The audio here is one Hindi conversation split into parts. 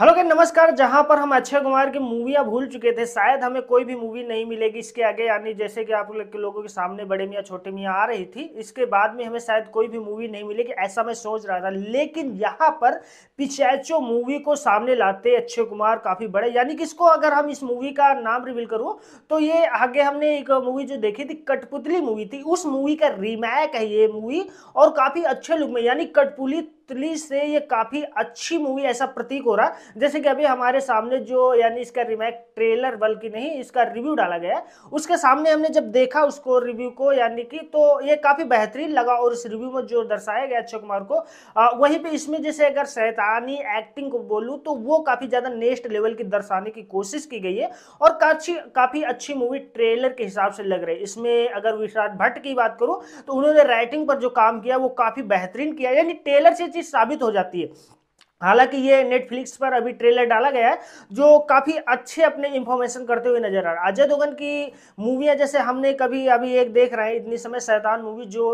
Hello नमस्कार जहां पर हम अक्षय कुमार की मूवियां भूल चुके थे शायद हमें कोई भी मूवी नहीं मिलेगी इसके आगे यानी जैसे कि आप लोगों के सामने बड़े मियाँ छोटे मियाँ आ रही थी इसके बाद में हमें शायद कोई भी मूवी नहीं मिलेगी ऐसा मैं सोच रहा था लेकिन यहाँ पर पिचैचो मूवी को सामने लाते अक्षय कुमार काफ़ी बड़े यानी कि इसको अगर हम इस मूवी का नाम रिवील करूँ तो ये आगे हमने एक मूवी जो देखी थी कठपुतली मूवी थी उस मूवी का रिमैक है ये मूवी और काफ़ी अच्छे लुक में यानी कठपुतली से ये काफ़ी अच्छी मूवी ऐसा प्रतीक हो रहा जैसे कि अभी हमारे सामने जो यानी इसका रिमैक ट्रेलर बल्कि नहीं इसका रिव्यू डाला गया उसके सामने हमने जब देखा उसको रिव्यू को यानी कि तो ये काफ़ी बेहतरीन लगा और इस रिव्यू में जो दर्शाया गया अक्षय कुमार को वहीं पे इसमें जैसे अगर शैतानी एक्टिंग को बोलू तो वो काफ़ी ज़्यादा नेक्स्ट लेवल की दर्शाने की कोशिश की गई है और काफ़ी काफ़ी अच्छी मूवी ट्रेलर के हिसाब से लग रही है इसमें अगर विश्राट भट्ट की बात करूं तो उन्होंने राइटिंग पर जो काम किया वो काफ़ी बेहतरीन किया यानी ट्रेलर से चीज़ साबित हो जाती है हालांकि ये नेटफ्लिक्स पर अभी ट्रेलर डाला गया है जो काफ़ी अच्छे अपने इन्फॉर्मेशन करते हुए नजर आ रहा है अजय दोगन की मूवियाँ जैसे हमने कभी अभी एक देख रहे हैं इतनी समय सैतान मूवी जो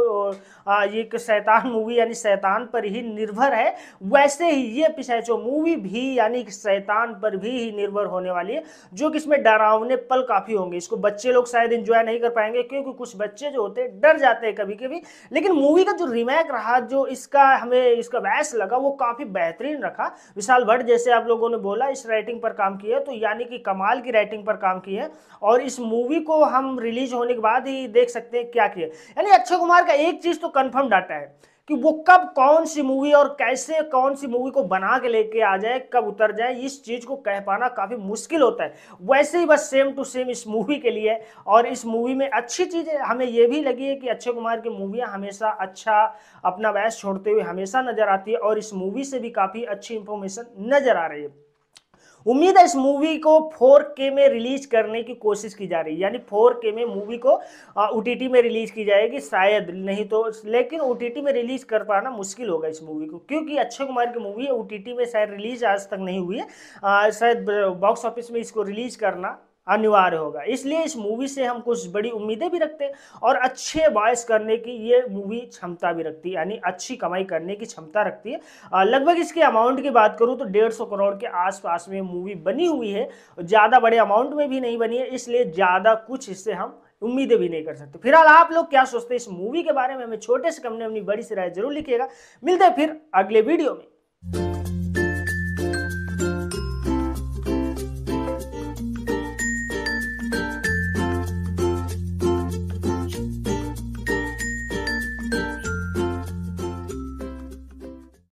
एक शैतान मूवी यानी शैतान पर ही निर्भर है वैसे ही ये पिसैचो मूवी भी यानी शैतान पर भी ही निर्भर होने वाली है जो कि इसमें डरावने पल काफ़ी होंगे इसको बच्चे लोग शायद इंजॉय नहीं कर पाएंगे क्योंकि कुछ बच्चे जो होते हैं डर जाते हैं कभी कभी लेकिन मूवी का जो रिमैक रहा जो इसका हमें इसका बैस लगा वो काफ़ी बेहतरीन बेहतरीन रखा विशाल भट्ट जैसे आप लोगों ने बोला इस राइटिंग पर काम किया तो यानी कि कमाल की राइटिंग पर काम की है और इस मूवी को हम रिलीज होने के बाद ही देख सकते हैं क्या किया यानी अक्षय कुमार का एक चीज़ तो कन्फर्म डाटा है कि वो कब कौन सी मूवी और कैसे कौन सी मूवी को बना के लेके आ जाए कब उतर जाए इस चीज़ को कह पाना काफ़ी मुश्किल होता है वैसे ही बस सेम टू सेम इस मूवी के लिए और इस मूवी में अच्छी चीज़ हमें ये भी लगी है कि अक्षय कुमार की मूवियाँ हमेशा अच्छा अपना वैस छोड़ते हुए हमेशा नज़र आती है और इस मूवी से भी काफ़ी अच्छी इंफॉर्मेशन नज़र आ रही है उम्मीद है इस मूवी को 4K में रिलीज करने की कोशिश की जा रही है यानी 4K में मूवी को ओ में रिलीज की जाएगी शायद नहीं तो लेकिन ओ में रिलीज कर पाना मुश्किल होगा इस मूवी को क्योंकि अक्षय कुमार की मूवी है ओ में शायद रिलीज आज तक नहीं हुई है शायद बॉक्स ऑफिस में इसको रिलीज करना अनिवार्य होगा इसलिए इस मूवी से हम कुछ बड़ी उम्मीदें भी रखते हैं और अच्छे वॉयस करने की ये मूवी क्षमता भी रखती है यानी अच्छी कमाई करने की क्षमता रखती है लगभग इसके अमाउंट की बात करूँ तो डेढ़ सौ करोड़ के आसपास में मूवी बनी हुई है ज़्यादा बड़े अमाउंट में भी नहीं बनी है इसलिए ज़्यादा कुछ इससे हम उम्मीदें भी नहीं कर सकते फिलहाल आप लोग क्या सोचते हैं इस मूवी के बारे में हमें छोटे से कम ने अपनी बड़ी सी राय जरूर लिखिएगा मिलते हैं फिर अगले वीडियो में